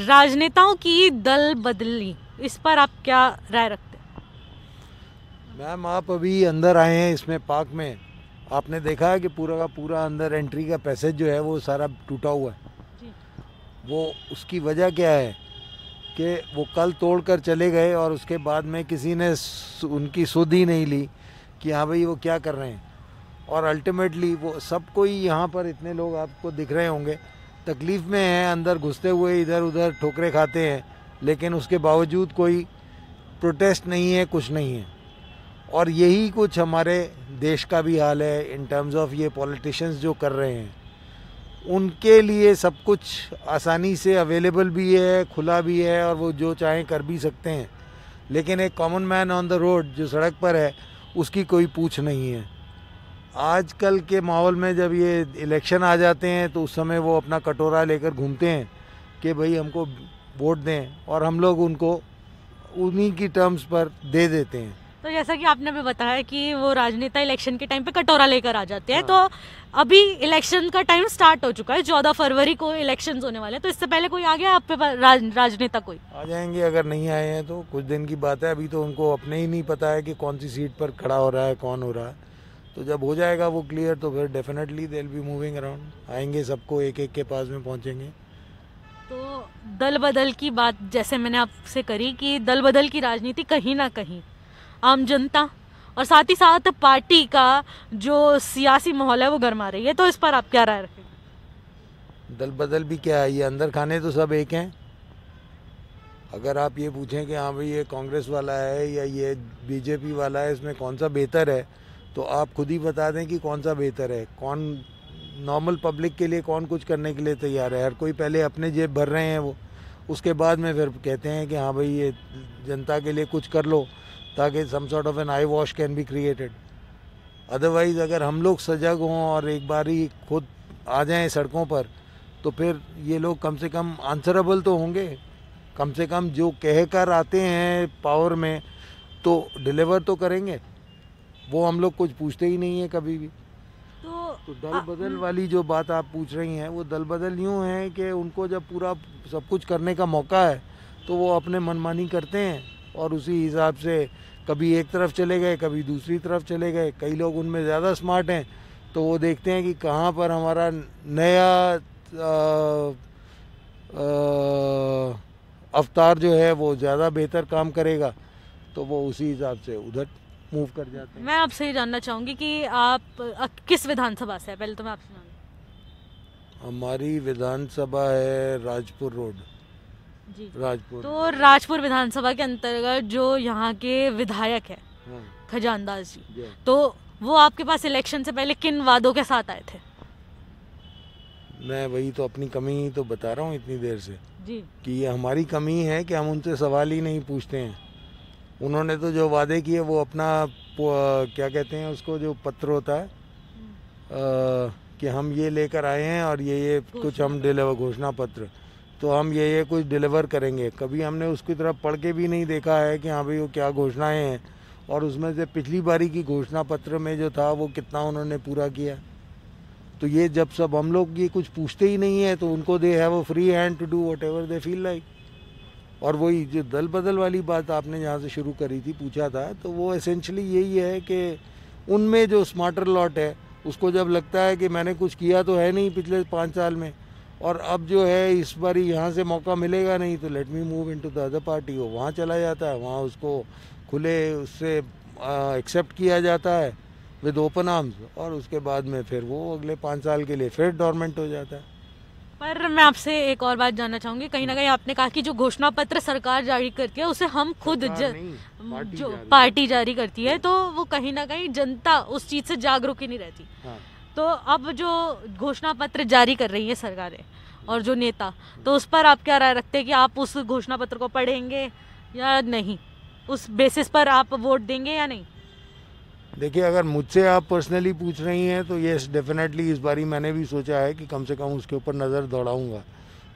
राजनेताओं की दल बदली इस पर आप क्या राय रखते मैम आप अभी अंदर आए हैं इसमें पार्क में आपने देखा है कि पूरा का पूरा अंदर एंट्री का पैसेज जो है वो सारा टूटा हुआ है जी। वो उसकी वजह क्या है कि वो कल तोड़ कर चले गए और उसके बाद में किसी ने उनकी सुध ही नहीं ली कि हाँ भाई वो क्या कर रहे हैं और अल्टीमेटली वो सब कोई यहाँ पर इतने लोग आपको दिख रहे होंगे तकलीफ़ में है अंदर घुसते हुए इधर उधर ठोकरे खाते हैं लेकिन उसके बावजूद कोई प्रोटेस्ट नहीं है कुछ नहीं है और यही कुछ हमारे देश का भी हाल है इन टर्म्स ऑफ ये पॉलिटिशियंस जो कर रहे हैं उनके लिए सब कुछ आसानी से अवेलेबल भी है खुला भी है और वो जो चाहें कर भी सकते हैं लेकिन एक common man on the road जो सड़क पर है उसकी कोई पूछ नहीं है आजकल के माहौल में जब ये इलेक्शन आ जाते हैं तो उस समय वो अपना कटोरा लेकर घूमते हैं कि भाई हमको वोट दें और हम लोग उनको उन्हीं की टर्म्स पर दे देते हैं तो जैसा कि आपने भी बताया कि वो राजनेता इलेक्शन के टाइम पे कटोरा लेकर आ जाते हैं हाँ। तो अभी इलेक्शन का टाइम स्टार्ट हो चुका है चौदह फरवरी को इलेक्शन होने वाले हैं तो इससे पहले कोई आ गया आप राज, राजनेता कोई आ जाएंगे अगर नहीं आए हैं तो कुछ दिन की बात है अभी तो उनको अपने ही नहीं पता है कि कौन सी सीट पर खड़ा हो रहा है कौन हो रहा है तो जब हो जाएगा वो क्लियर तो फिर definitely they be moving around आएंगे सबको एक एक के पास में पहुंचेंगे तो दल बदल की बात जैसे मैंने आपसे करी कि दल बदल की राजनीति कहीं ना कहीं आम जनता और साथ ही साथ पार्टी का जो सियासी माहौल है वो गर्मा रही है तो इस पर आप क्या राय रखेंगे दल बदल भी क्या है ये अंदर खाने तो सब एक हैं अगर आप ये पूछें कि हाँ भाई ये कांग्रेस वाला है या ये बीजेपी वाला है इसमें कौन सा बेहतर है तो आप खुद ही बता दें कि कौन सा बेहतर है कौन नॉर्मल पब्लिक के लिए कौन कुछ करने के लिए तैयार है हर कोई पहले अपने जेब भर रहे हैं वो उसके बाद में फिर कहते हैं कि हाँ भाई ये जनता के लिए कुछ कर लो ताकि some sort of an eye wash can be created otherwise अगर हम लोग सजग हों और एक बार ही खुद आ जाएं सड़कों पर तो फिर ये लोग कम से कम आंसरेबल तो होंगे कम से कम जो कह कर आते हैं पावर में तो डिलीवर तो करेंगे वो हम लोग कुछ पूछते ही नहीं है कभी भी तो, तो दल बदल हम्म। वाली जो बात आप पूछ रही हैं वो दल बदल यूँ है कि उनको जब पूरा सब कुछ करने का मौका है तो वो अपने मनमानी करते हैं और उसी हिसाब से कभी एक तरफ चले गए कभी दूसरी तरफ चले गए कई लोग उनमें ज़्यादा स्मार्ट हैं तो वो देखते हैं कि कहाँ पर हमारा नया अवतार जो है वो ज़्यादा बेहतर काम करेगा तो वो उसी हिसाब से उधर मूव कर जाते हैं मैं आपसे ये जानना चाहूंगी कि आप किस विधानसभा से है पहले तो मैं आपसे हमारी विधानसभा है राजपुर रोड जी राजपुर तो राजपुर विधानसभा के अंतर्गत जो यहाँ के विधायक है खजान हाँ। खजानदास जी तो वो आपके पास इलेक्शन से पहले किन वादों के साथ आए थे मैं वही तो अपनी कमी तो बता रहा हूँ इतनी देर से जी कि ये हमारी कमी है कि हम उनसे सवाल ही नहीं पूछते हैं उन्होंने तो जो वादे किए वो अपना क्या कहते हैं उसको जो पत्र होता है आ, कि हम ये लेकर आए हैं और ये ये कुछ हम डिलीवर घोषणा पत्र तो हम ये ये कुछ डिलीवर करेंगे कभी हमने उसकी तरफ पढ़ के भी नहीं देखा है कि हाँ भाई वो क्या घोषणाएं हैं और उसमें से पिछली बारी की घोषणा पत्र में जो था वो कितना उन्होंने पूरा किया तो ये जब सब हम लोग ये कुछ पूछते ही नहीं है तो उनको they have a free hand to do whatever they feel like और वही जो दल बदल वाली बात आपने यहाँ से शुरू करी थी पूछा था तो वो एसेंशली यही है कि उनमें जो स्मार्टर लॉट है उसको जब लगता है कि मैंने कुछ किया तो है नहीं पिछले पाँच साल में और अब जो है इस बार यहाँ से मौका मिलेगा नहीं तो let me move into the other party वो वहाँ चला जाता है वहाँ उसको खुले उससे एक्सेप्ट किया जाता है विद ओपन आर्म्स और उसके बाद में फिर वो अगले पाँच साल के लिए फिर डॉर्मेंट हो जाता है पर मैं आपसे एक और बात जानना चाहूंगी कहीं ना कहीं आपने कहा कि जो घोषणा पत्र सरकार जारी करती है उसे हम खुद ज, पार्टी जो जारी पार्टी जारी करती है तो वो कहीं ना कहीं जनता उस चीज से जागरूक ही नहीं रहती हाँ। तो अब जो घोषणा पत्र जारी कर रही है सरकारें और जो नेता तो उस पर आप क्या राय रखते हैं कि आप उस घोषणा पत्र को पढ़ेंगे या नहीं उस बेसिस पर आप वोट देंगे या नहीं देखिए अगर मुझसे आप पर्सनली पूछ रही हैं तो ये डेफिनेटली इस बारी मैंने भी सोचा है कि कम से कम उसके ऊपर नज़र दौड़ाऊँगा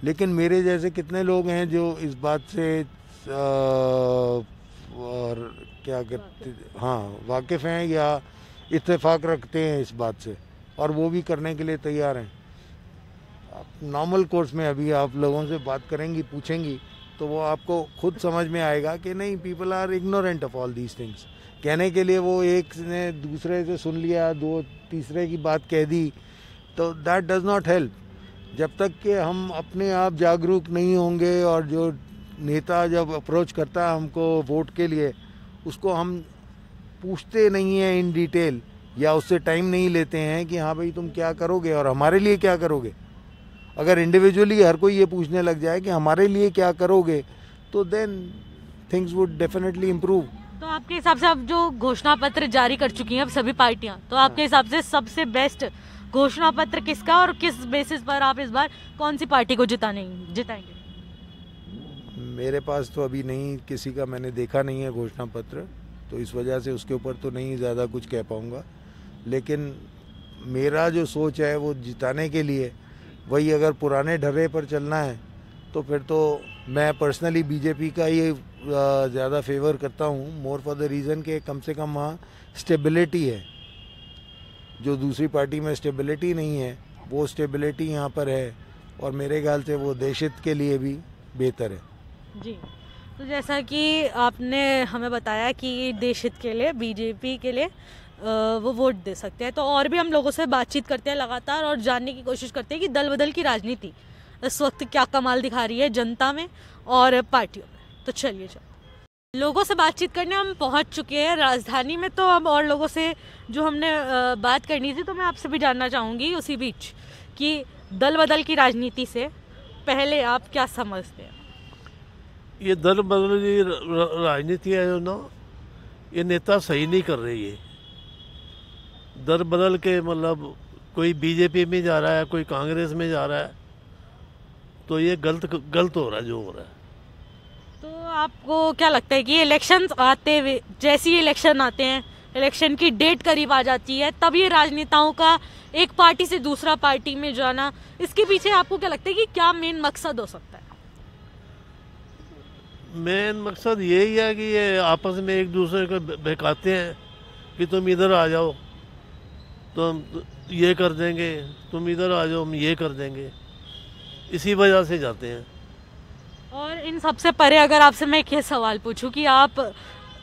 लेकिन मेरे जैसे कितने लोग हैं जो इस बात से और क्या कहते हाँ वाकिफ़ हैं या इतफाक़ रखते हैं इस बात से और वो भी करने के लिए तैयार हैं नॉर्मल कोर्स में अभी आप लोगों से बात करेंगी पूछेंगी तो वो आपको खुद समझ में आएगा कि नहीं people are ignorant of all these things कहने के लिए वो एक ने दूसरे से सुन लिया दो तीसरे की बात कह दी तो दैट डज़ नॉट हेल्प जब तक कि हम अपने आप जागरूक नहीं होंगे और जो नेता जब अप्रोच करता है हमको वोट के लिए उसको हम पूछते नहीं हैं इन डिटेल या उससे टाइम नहीं लेते हैं कि हाँ भाई तुम क्या करोगे और हमारे लिए क्या करोगे अगर इंडिविजुअली हर कोई ये पूछने लग जाए कि हमारे लिए क्या करोगे तो then things would definitely improve तो आपके हिसाब से अब जो घोषणा पत्र जारी कर चुकी हैं अब सभी पार्टियां तो आपके हिसाब से सबसे बेस्ट घोषणा पत्र किसका और किस बेसिस पर आप इस बार कौन सी पार्टी को जिताने जिताएंगे मेरे पास तो अभी नहीं किसी का मैंने देखा नहीं है घोषणा पत्र तो इस वजह से उसके ऊपर तो नहीं ज़्यादा कुछ कह पाऊँगा लेकिन मेरा जो सोच है वो जिताने के लिए वही अगर पुराने ढर्रे पर चलना है तो फिर तो मैं पर्सनली बीजेपी का ये ज़्यादा फेवर करता हूँ मोर फॉर द रीज़न के कम से कम वहाँ स्टेबिलिटी है जो दूसरी पार्टी में स्टेबिलिटी नहीं है वो स्टेबिलिटी यहाँ पर है और मेरे ख्याल से वो देशित के लिए भी बेहतर है जी तो जैसा कि आपने हमें बताया कि देशित के लिए बीजेपी के लिए वो वोट दे सकते हैं तो और भी हम लोगों से बातचीत करते हैं लगातार और जानने की कोशिश करते हैं कि दल बदल की राजनीति इस वक्त क्या कमाल दिखा रही है जनता में और पार्टियों में तो चलिए चलो लोगों से बातचीत करने हम पहुंच चुके हैं राजधानी में तो हम और लोगों से जो हमने बात करनी थी तो मैं आपसे भी जानना चाहूँगी उसी बीच कि दल बदल की राजनीति से पहले आप क्या समझते हैं ये दल बदल की राजनीति है जो ना ये नेता सही नहीं कर रही है दल बदल के मतलब कोई बीजेपी में जा रहा है कोई कांग्रेस में जा रहा है तो ये गलत गलत हो रहा है जो हो रहा है आपको क्या लगता है कि इलेक्शन आते हुए जैसे ही इलेक्शन आते हैं इलेक्शन की डेट करीब आ जाती है तब ये राजनेताओं का एक पार्टी से दूसरा पार्टी में जाना इसके पीछे आपको क्या लगता है कि क्या मेन मकसद हो सकता है मेन मकसद यही है कि ये आपस में एक दूसरे को बहकाते हैं कि तुम इधर आ जाओ तो हम ये कर देंगे तुम इधर आ जाओ हम ये कर देंगे इसी वजह से जाते हैं और इन सबसे परे अगर आपसे मैं ये सवाल पूछूं कि आप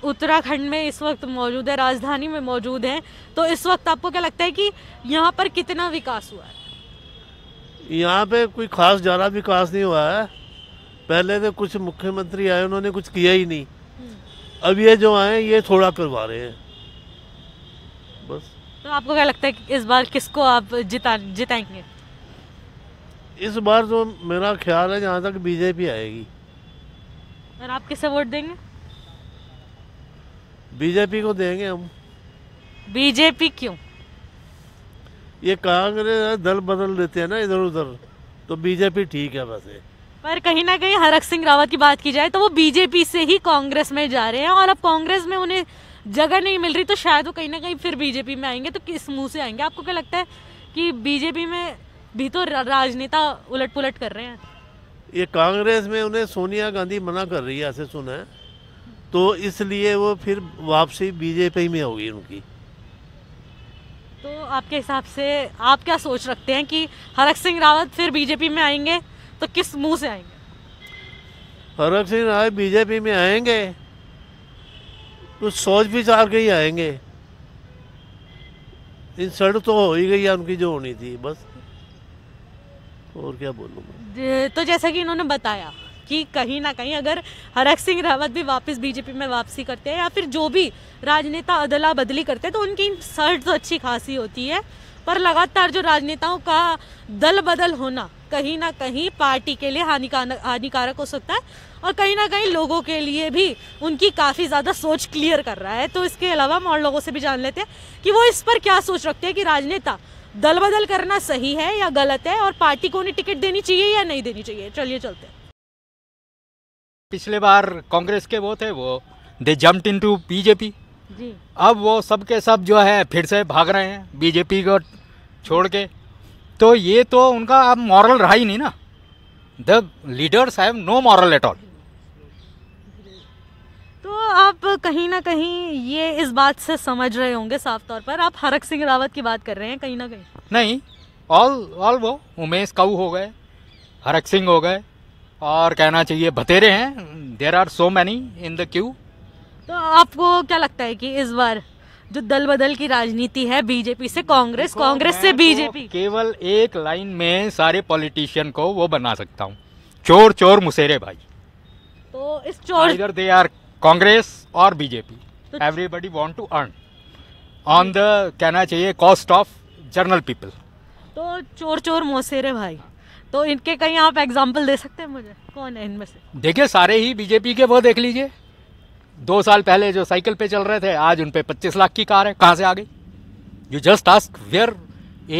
उत्तराखंड में इस वक्त मौजूद है राजधानी में मौजूद हैं तो इस वक्त आपको क्या लगता है कि यहाँ पर कितना विकास हुआ है यहाँ पे कोई खास ज़्यादा विकास नहीं हुआ है पहले तो कुछ मुख्यमंत्री आए उन्होंने कुछ किया ही नहीं हम्म। अब ये जो आए ये थोड़ा करवा रहे हैं बस तो आपको क्या लगता है कि इस बार किसको आप जिता जिताएंगे इस बार जो तो मेरा ख्याल है जहाँ तक बीजेपी आएगी और आप किसे वोट देंगे बीजेपी को देंगे हम बीजेपी क्यों ये कांग्रेस दल बदल देते हैं ना इधर उधर तो बीजेपी ठीक है वैसे पर कहीं ना कहीं हरक सिंह रावत की बात की जाए तो वो बीजेपी से ही कांग्रेस में जा रहे हैं और अब कांग्रेस में उन्हें जगह नहीं मिल रही तो शायद वो कहीं ना कहीं फिर बीजेपी में आएंगे तो किस मुंह से आएंगे आपको क्या लगता है कि बीजेपी में भी तो राजनेता उलट पुलट कर रहे हैं ये कांग्रेस में उन्हें सोनिया गांधी मना कर रही है ऐसे सुना है तो इसलिए वो फिर वापसी बीजेपी में होगी उनकी तो आपके हिसाब से आप क्या सोच रखते हैं कि हरक सिंह रावत फिर बीजेपी में आएंगे तो किस मुंह से आएंगे हरक सिंह रावत बीजेपी में आएंगे तो सोच विचार के ही आएंगे इन शर्त तो हो ही गई उनकी जो होनी थी बस और क्या बोलूँ तो जैसा कि इन्होंने बताया कि कहीं ना कहीं अगर हरक सिंह रावत भी वापस बीजेपी में वापसी करते हैं या फिर जो भी राजनेता अदला बदली करते हैं तो उनकी शर्ट तो अच्छी खासी होती है पर लगातार जो राजनेताओं का दल बदल होना कहीं ना कहीं पार्टी के लिए हानिकारक हानिकारक हो सकता है और कहीं ना कहीं लोगों के लिए भी उनकी काफ़ी ज़्यादा सोच क्लियर कर रहा है तो इसके अलावा हम और लोगों से भी जान लेते हैं कि वो इस पर क्या सोच रखते हैं कि राजनेता दल बदल करना सही है या गलत है और पार्टी को उन्हें टिकट देनी चाहिए या नहीं देनी चाहिए चलिए चलते पिछले बार कांग्रेस के वो थे वो दे जम्प्ट इनटू बीजेपी अब वो सब के सब जो है फिर से भाग रहे हैं बीजेपी को छोड़ के तो ये तो उनका अब मॉरल रहा ही नहीं ना the leaders have no moral at all तो आप कहीं ना कहीं ये इस बात से समझ रहे होंगे साफ तौर पर आप हरक सिंह रावत की बात कर रहे हैं कहीं ना कहीं नहीं ऑल ऑल वो उमेश काऊ हो गए हरक सिंह हो गए और कहना चाहिए बतेरे हैं there are so many in the queue तो आपको क्या लगता है कि इस बार जो दल बदल की राजनीति है बीजेपी से कांग्रेस कांग्रेस से तो बीजेपी तो केवल एक लाइन में सारे पॉलिटिशियन को वो बना सकता हूँ चोर चोर मुसेरे भाई तो इस चोर इधर दे आर कांग्रेस और BJP everybody want to earn on the कहना चाहिए कॉस्ट ऑफ जर्नल पीपल तो चोर चोर मोसेरे भाई तो इनके कहीं आप एग्जाम्पल दे सकते हैं मुझे कौन है इनमें से देखिए सारे ही बीजेपी के वो देख लीजिए दो साल पहले जो साइकिल पे चल रहे थे आज उन पच्चीस लाख की कार है कहाँ से आ गई यू जस्ट आस्क वेयर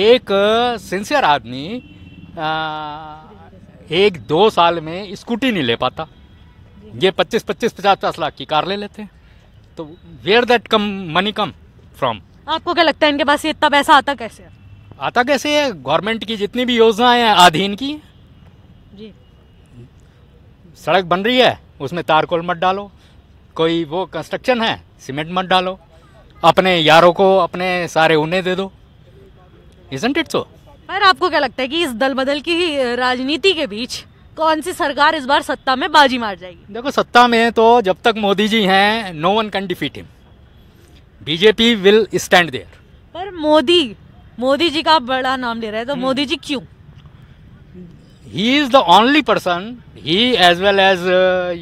एक सिंसियर uh, आदमी uh, एक दो साल में स्कूटी नहीं ले पाता ये पच्चीस पच्चीस पचास पचास लाख की कार ले लेते हैं तो where that come money come from आपको क्या लगता है इनके पास इतना पैसा आता कैसे आता कैसे है गवर्नमेंट की जितनी भी योजनाएं हैं आधी की जी सड़क बन रही है उसमें तारकोल मत डालो कोई वो कंस्ट्रक्शन है सीमेंट मत डालो अपने यारों को अपने सारे उन्हें दे दो इजेंट इट सो पर आपको क्या लगता है कि इस दल बदल की राजनीति के बीच कौन सी सरकार इस बार सत्ता में बाजी मार जाएगी देखो सत्ता में तो जब तक मोदी जी हैं no one can defeat him BJP will stand there पर मोदी मोदी जी का आप बड़ा नाम ले रहे हैं तो हम्म। मोदी जी क्यों he is the only person he as well as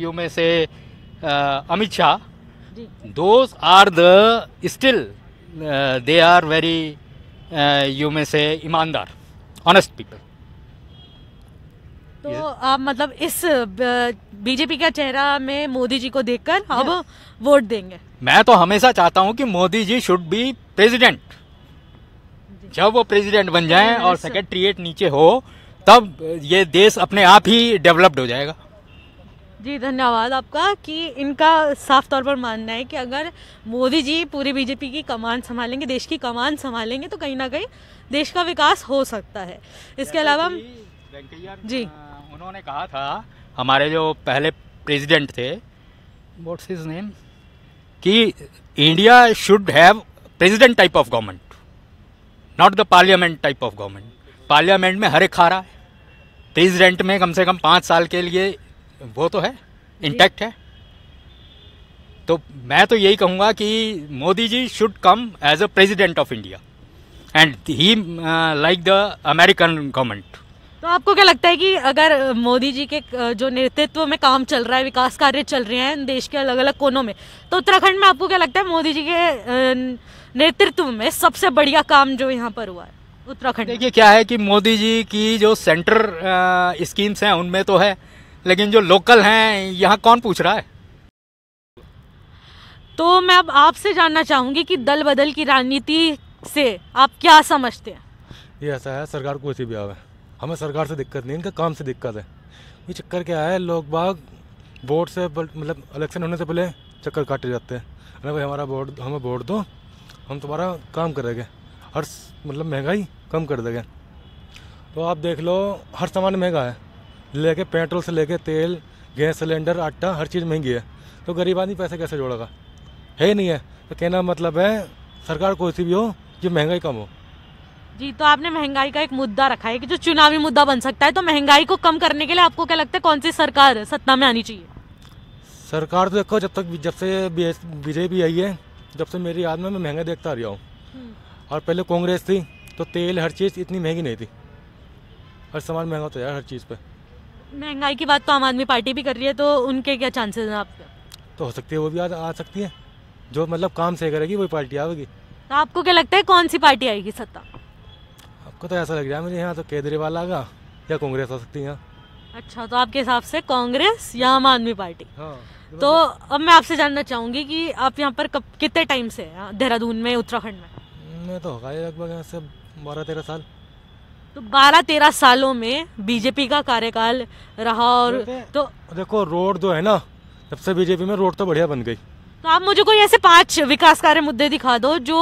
you may say Amit Shah those are the still they are very you may say ईमानदार ऑनेस्ट पीपल तो आप मतलब इस बीजेपी का चेहरा में मोदी जी को देखकर अब वोट देंगे मैं तो हमेशा चाहता हूँ कि Modi ji should be president जब वो प्रेसिडेंट बन जाए और सेक्रेटरीट नीचे हो तब ये देश अपने आप ही डेवलप्ड हो जाएगा जी धन्यवाद आपका कि इनका साफ तौर पर मानना है कि अगर मोदी जी पूरी बीजेपी की कमान संभालेंगे देश की कमान संभालेंगे तो कहीं ना कहीं देश का विकास हो सकता है इसके अलावा जी उन्होंने कहा था हमारे जो पहले प्रेसिडेंट थे व्हाट्स इज नेम कि India should have president type of government not the parliament type of government parliament में हर एक खा रहा है प्रेसिडेंट में कम से कम पाँच साल के लिए वो तो है इंटैक्ट है तो मैं तो यही कहूँगा कि Modi ji should come as a president of India and he like the American government तो आपको क्या लगता है कि अगर मोदी जी के जो नेतृत्व में काम चल रहा है विकास कार्य चल रहे हैं देश के अलग अलग कोनों में तो उत्तराखंड में आपको क्या लगता है मोदी जी के नेतृत्व में सबसे बढ़िया काम जो यहाँ पर हुआ है उत्तराखंड देखिए क्या है कि मोदी जी की जो सेंटर स्कीम्स हैं उनमें तो है लेकिन जो लोकल हैं यहाँ कौन पूछ रहा है तो मैं अब आपसे जानना चाहूंगी कि दल बदल की राजनीति से आप क्या समझते हैं ये ऐसा है सरकार को इसी भी आवे हमें सरकार से दिक्कत नहीं इनका काम से दिक्कत है ये चक्कर क्या है लोग बाग वोट से मतलब इलेक्शन होने से पहले चक्कर काटे जाते हैं अरे भाई हमारा वोट हमें वोट दो हम तुम्हारा काम करेंगे हर मतलब महंगाई कम कर देंगे तो आप देख लो हर सामान महंगा है लेके पेट्रोल से लेके तेल गैस सिलेंडर आटा हर चीज़ महंगी है तो गरीब आदमी पैसे कैसे जोड़ेगा है ही नहीं है तो कहना मतलब है सरकार कोई सी भी हो जो महंगाई कम हो जी तो आपने महंगाई का एक मुद्दा रखा है कि जो चुनावी मुद्दा बन सकता है तो महंगाई को कम करने के लिए आपको क्या लगता है कौन सी सरकार सत्ता में आनी चाहिए सरकार तो देखो जब तक जब से बीजेपी आई है जब से मेरी याद में मैं महंगा देखता आ रहा हूँ हम्म। और पहले कांग्रेस थी तो तेल हर चीज़ इतनी महंगी नहीं थी हर सामान महंगा तो यार हर चीज़ पे महंगाई की बात तो आम आदमी पार्टी भी कर रही है तो उनके क्या चांसेस हैं आपके तो हो सकती है वो भी आ, आ सकती है जो मतलब काम से करेगी वही पार्टी आएगी तो आपको क्या लगता है कौन सी पार्टी आएगी सत्ता आपको तो ऐसा लग रहा है मुझे यहाँ तो केजरीवाल आगा या कांग्रेस आ सकती है अच्छा तो आपके हिसाब से कांग्रेस या आम आदमी पार्टी हाँ तो अब मैं आपसे जानना चाहूंगी कि आप यहाँ पर कब कितने टाइम से देहरादून में उत्तराखंड में मैं तो होगा लगभग यहाँ से बारह तेरह साल तो बारह तेरह सालों में बीजेपी का कार्यकाल रहा और तो देखो रोड जो है ना जब से बीजेपी में रोड तो बढ़िया बन गई तो आप मुझे कोई ऐसे पांच विकास कार्य मुद्दे दिखा दो जो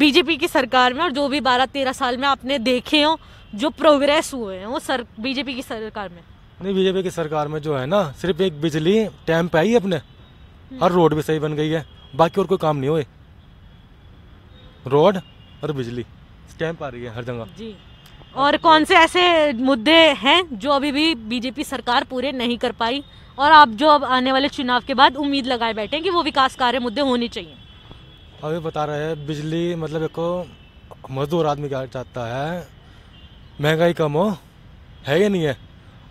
बीजेपी की सरकार में और जो भी बारह तेरह साल में आपने देखे हो जो प्रोग्रेस हुए हैं वो सर बीजेपी की सरकार में नहीं बीजेपी की सरकार में जो है ना सिर्फ एक बिजली टैम पे आई अपने हम्म। हर रोड भी सही बन गई है बाकी और कोई काम नहीं हुए रोड और बिजली स्टैंप आ रही है हर जगह जी और कौन से ऐसे मुद्दे हैं जो अभी भी बीजेपी सरकार पूरे नहीं कर पाई और आप जो अब आने वाले चुनाव के बाद उम्मीद लगाए बैठे कि वो विकास कार्य मुद्दे होने चाहिए अभी बता रहे हैं बिजली मतलब एक मजदूर आदमी क्या चाहता है महंगाई कम हो है या नहीं है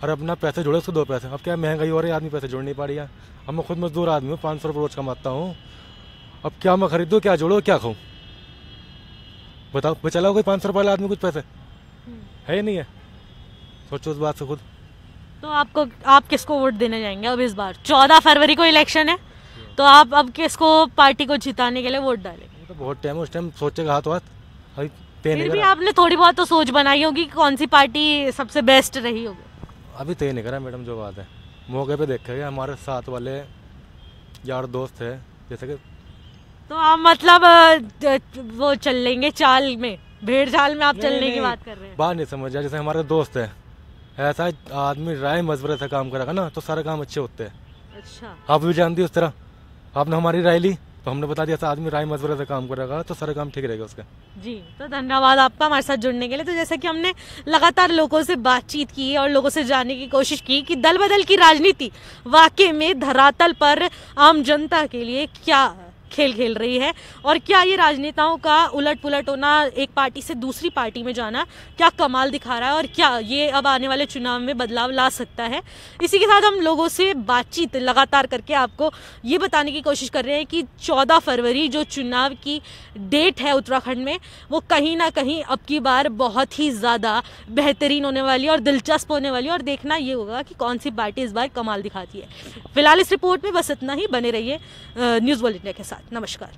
और अपना पैसे जोड़े उसको दो पैसे अब क्या महंगाई हो रही है आदमी पैसे जोड़ नहीं पा रही है अब मैं खुद मजदूर आदमी हूँ पाँच सौ रुपये रोज कमाता हूँ अब क्या मैं खरीदूँ क्या जोड़ो क्या खाऊँ बताओ बचा कोई पाँच सौ रुपये वाले आदमी कुछ पैसे हम्म। है नहीं है सोचो उस बात से खुद तो आपको आप किसको वोट देने जाएंगे अब इस बार चौदह फरवरी को इलेक्शन है तो आप अब किसको पार्टी को जिताने के लिए वोट डालेंगे तो बहुत टाइम उस टाइम सोचेगा हाथों हाथ फिर भी आपने थोड़ी बहुत तो सोच बनाई होगी कि कौन सी पार्टी सबसे बेस्ट रही होगी अभी तय नहीं करा मैडम जो बात है मौके पे देखेंगे हमारे साथ वाले यार दोस्त है जैसे कि तो आप मतलब वो चल लेंगे चाल में भेड़ झाल में आप चलने की बात कर रहे हैं बात नहीं समझ जैसे हमारे दोस्त है ऐसा आदमी राय मजबूर से काम करेगा ना तो सारे काम अच्छे होते हैं अच्छा आप भी जानती उस तरह आपने हमारी राय ली तो हमने बता दिया आदमी राय मशवरे से काम करेगा तो सारा काम ठीक रहेगा उसका जी तो धन्यवाद आपका हमारे साथ जुड़ने के लिए तो जैसा कि हमने लगातार लोगों से बातचीत की और लोगों से जानने की कोशिश की कि दल बदल की राजनीति वाकई में धरातल पर आम जनता के लिए क्या खेल खेल रही है और क्या ये राजनेताओं का उलट पुलट होना एक पार्टी से दूसरी पार्टी में जाना क्या कमाल दिखा रहा है और क्या ये अब आने वाले चुनाव में बदलाव ला सकता है इसी के साथ हम लोगों से बातचीत लगातार करके आपको ये बताने की कोशिश कर रहे हैं कि चौदह फरवरी जो चुनाव की डेट है उत्तराखंड में वो कहीं ना कहीं अब की बार बहुत ही ज़्यादा बेहतरीन होने वाली और दिलचस्प होने वाली और देखना ये होगा कि कौन सी पार्टी इस बार कमाल दिखाती है फिलहाल इस रिपोर्ट में बस इतना ही बने रहिए न्यूज़ वर्ल्ड इंडिया के साथ नमस्कार